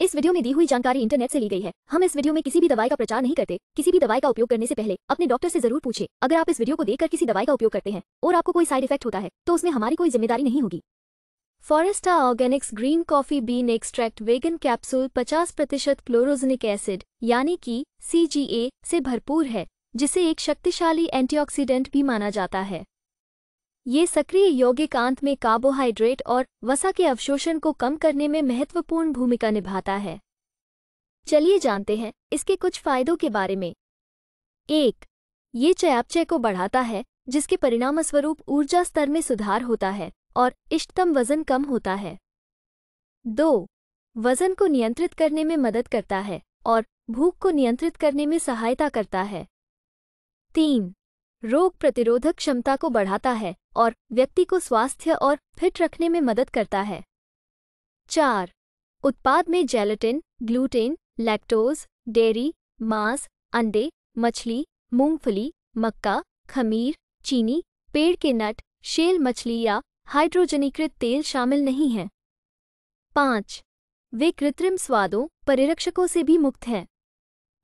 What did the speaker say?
इस वीडियो में दी हुई जानकारी इंटरनेट से ली गई है हम इस वीडियो में किसी भी दवाई का प्रचार नहीं करते किसी भी दवाई का उपयोग करने से पहले अपने डॉक्टर से जरूर पूछे अगर आप इस वीडियो को देखकर किसी दवाई का उपयोग करते हैं और आपको कोई साइड इफेक्ट होता है तो उसमें हमारी कोई जिम्मेदारी नहीं होगी Foresta Organics green coffee bean extract vegan capsule पचास प्रतिशत एसिड यानी की सी से भरपूर है जिसे एक शक्तिशाली एंटीऑक्सीडेंट भी माना जाता है ये सक्रिय यौगिक आंत में कार्बोहाइड्रेट और वसा के अवशोषण को कम करने में महत्वपूर्ण भूमिका निभाता है चलिए जानते हैं इसके कुछ फायदों के बारे में एक ये चयापचय को बढ़ाता है जिसके परिणामस्वरूप ऊर्जा स्तर में सुधार होता है और इष्टतम वजन कम होता है दो वजन को नियंत्रित करने में मदद करता है और भूख को नियंत्रित करने में सहायता करता है तीन रोग प्रतिरोधक क्षमता को बढ़ाता है और व्यक्ति को स्वास्थ्य और फिट रखने में मदद करता है चार उत्पाद में जेलेटिन ग्लूटेन लैक्टोज डेयरी मांस अंडे मछली मूंगफली मक्का खमीर चीनी पेड़ के नट शेल मछली या हाइड्रोजनीकृत तेल शामिल नहीं हैं पाँच वे कृत्रिम स्वादों परिरक्षकों से भी मुक्त हैं